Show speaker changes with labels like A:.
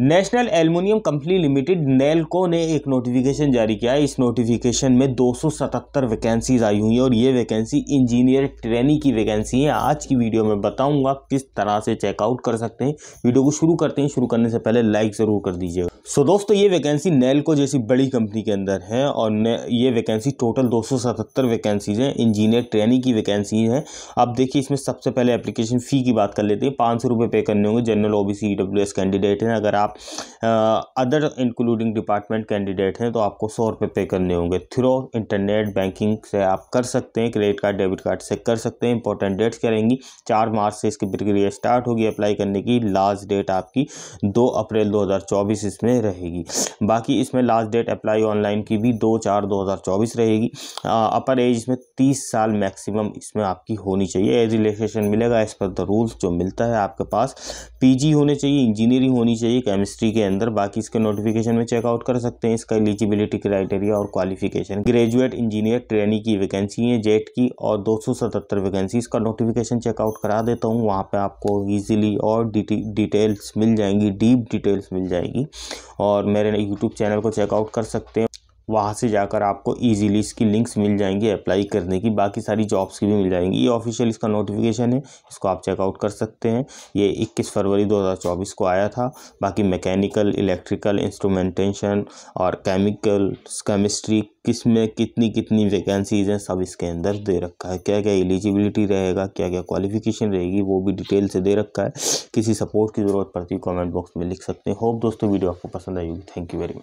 A: national aluminium company limited Nalco ने एक notification जारी किया है इस नोटिफिकेशन में 277 वैकेंसीज आई हुई हैं और ये वैकेंसी इंजीनियर ट्रेनी की वैकेंसी है आज की वीडियो में बताऊंगा किस तरह से चेकआउट कर सकते हैं वीडियो को शुरू करते हैं शुरू करने से पहले लाइक ज़रूर कर दीजिएगा सो so, दोस्तों ये वैकेंसी नेलको जैसी बड़ी कंपनी के अंदर है और ये वैकेंसी टोटल दो वैकेंसीज हैं इंजीनियर ट्रेनी की वैकेंसी है अब देखिए इसमें सबसे पहले एप्लीकेशन फ़ी की बात कर लेते हैं पाँच पे करने होंगे जनरल ओ बी कैंडिडेट हैं अगर up other including department candidate हैं तो आपको सौ रुपये पे करने होंगे थ्रो इंटरनेट बैंकिंग से आप कर सकते हैं क्रेडिट कार्ड डेबिट कार्ड से कर सकते हैं इंपॉर्टेंट डेट्स क्या रहेंगी चार मार्च से इसकी प्रक्रिया स्टार्ट होगी अप्लाई करने की लास्ट डेट आपकी दो अप्रैल दो हज़ार चौबीस इसमें रहेगी बाकी इसमें लास्ट डेट अप्लाई ऑनलाइन की भी दो चार दो हज़ार चौबीस रहेगी अपर एज इसमें तीस साल मैक्सिमम इसमें आपकी होनी चाहिए एज रिलेशन मिलेगा एज पर द रूल्स जो मिलता है आपके पास पीजी होने चाहिए इंजीनियरिंग होनी चाहिए केमिस्ट्री के अंदर बाकी इसके नोटिफिकेशन में चेकआउट कर सकते हैं इसका एलिजिबिलिटी क्राइटेरिया और क्वालिफिकेशन ग्रेजुएट इंजीनियर ट्रेनी की वैकेंसी है जेट की और दो वैकेंसी इसका नोटिफिकेशन चेकआउट करा देता हूँ वहाँ पर आपको ईजिली और डिटेल्स मिल जाएंगी डीप डिटेल्स मिल जाएगी और मेरे यूट्यूब चैनल को चेकआउट कर सकते हैं वहाँ से जाकर आपको इजीली इसकी लिंक्स मिल जाएंगी अप्लाई करने की बाकी सारी जॉब्स की भी मिल जाएंगी ये ऑफिशियल इसका नोटिफिकेशन है इसको आप चेकआउट कर सकते हैं ये 21 फरवरी 2024 को आया था बाकी मैकेनिकल इलेक्ट्रिकल इंस्ट्रूमेंटेशन और केमिकल केमिस्ट्री किस में कितनी कितनी वैकेंसीज हैं सब इसके अंदर दे रखा है क्या क्या एलिजिबिलिटी रहेगा क्या क्या क्वालिफिकेशन रहेगी वो भी डिटेल से दे रखा है किसी सपोर्ट की ज़रूरत पड़ती है कमेंट बॉक्स में लिख सकते हैं होप दोस्तों वीडियो आपको पसंद आएगी थैंक यू वेरी मच